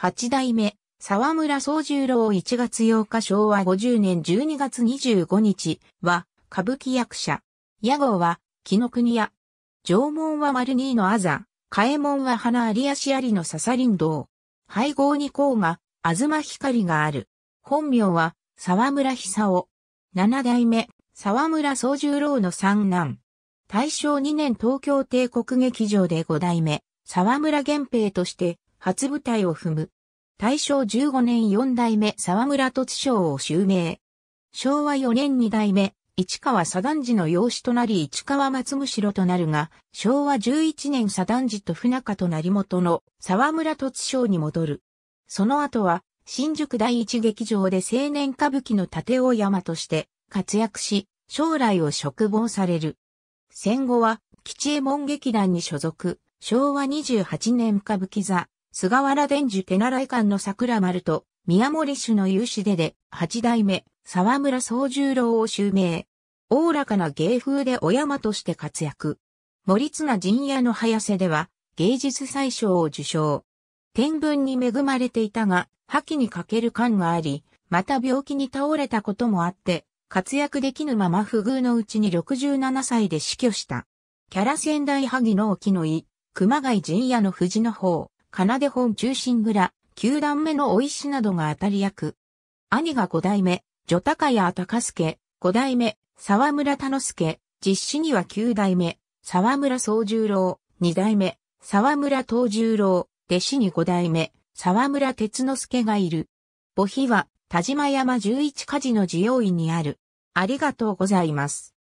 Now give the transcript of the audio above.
八代目、沢村宗十郎1月8日昭和50年12月25日は、歌舞伎役者。屋号は、木の国屋。縄文は丸二のあざ、え門は花有足有の笹林道。配合に甲が、あずま光がある。本名は、沢村久夫。七代目、沢村宗十郎の三男。大正二年東京帝国劇場で五代目、沢村源平として初舞台を踏む。大正15年4代目沢村突章を襲名。昭和4年2代目、市川左段寺の養子となり市川松むとなるが、昭和11年左段寺と船下。となり元の沢村突章に戻る。その後は、新宿第一劇場で青年歌舞伎の盾を山として活躍し、将来を嘱望される。戦後は、吉右衛門劇団に所属、昭和28年歌舞伎座、菅原伝授手習い館の桜丸と宮森氏の有志でで、八代目、沢村総十郎を襲名。おおらかな芸風でお山として活躍。森綱陣屋の早瀬では、芸術祭賞を受賞。天文に恵まれていたが、破棄に欠ける感があり、また病気に倒れたこともあって、活躍できぬまま不遇のうちに67歳で死去した。キャラ仙台萩の沖の井、熊谷陣屋の藤の方。奏で本中心蔵、九段目のお石などが当たり役。兄が五代目、女高屋隆介、五代目、沢村之介、実施には九代目、沢村総十郎、二代目、沢村東十郎、弟子に五代目、沢村哲之助がいる。母妃は、田島山十一家事の事要員にある。ありがとうございます。